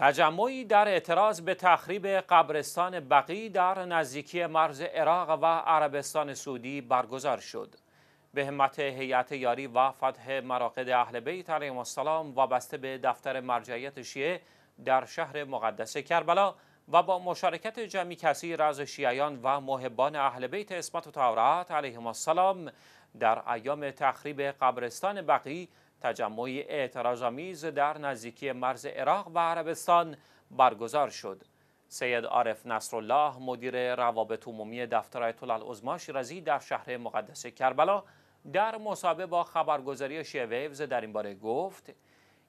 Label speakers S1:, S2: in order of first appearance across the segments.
S1: تجمعی در اعتراض به تخریب قبرستان بقی در نزدیکی مرز عراق و عربستان سعودی برگزار شد. به همت هیئت یاری و فتح مراقد اهل بیت علیهم السلام وابسته به دفتر مرجعیت شیعه در شهر مقدس کربلا و با مشارکت جمعی کثیر از شیعیان و محبان اهل بیت اسمت و تورات علیهم السلام در ایام تخریب قبرستان بقی تجمعی اعتراضامیز در نزدیکی مرز عراق و عربستان برگزار شد سید عارف نصرالله مدیر روابط عمومی دفتر آیت الله شیرازی در شهر مقدس کربلا در مصاحبه با خبرگزاری ویوز در این باره گفت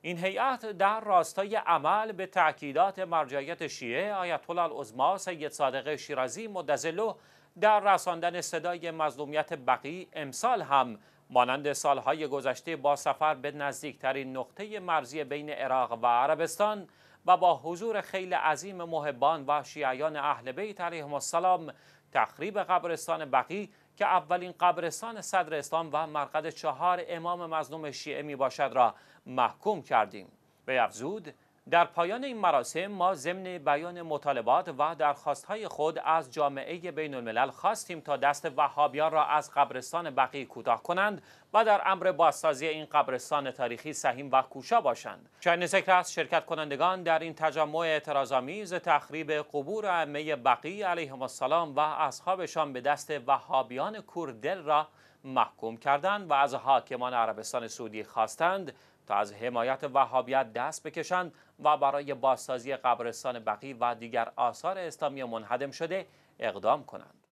S1: این هیئت در راستای عمل به تأکیدات مرجعیت شیعه آیت الله العظما سید صادق شیرازی مدزلو در رساندن صدای مظلومیت بقی امسال هم مانند سالهای گذشته با سفر به نزدیکترین نقطه مرزی بین عراق و عربستان و با حضور خیلی عظیم محبان و شیعیان اهل بیت علیهم السلام تخریب قبرستان بقی که اولین قبرستان صدر اسلام و مرقد چهار امام مظلوم شیعه می باشد را محکوم کردیم به افزود در پایان این مراسم ما ضمن بیان مطالبات و درخواستهای خود از جامعه بین الملل خواستیم تا دست وهابیان را از قبرستان بقی کوتاه کنند و در امر بازسازی این قبرستان تاریخی سهیم و کوشا باشند چنین ذکر است شرکت کنندگان در این تجمع اعتراضآمیز تخریب قبور ائمه بقی علیهم السلام و اصحابشان به دست وهابیان کوردل را محکوم کردند و از حاکمان عربستان سعودی خواستند تا از حمایت وهابیت دست بکشند و برای بازسازی قبرستان بقی و دیگر آثار اسلامی منهدم شده اقدام کنند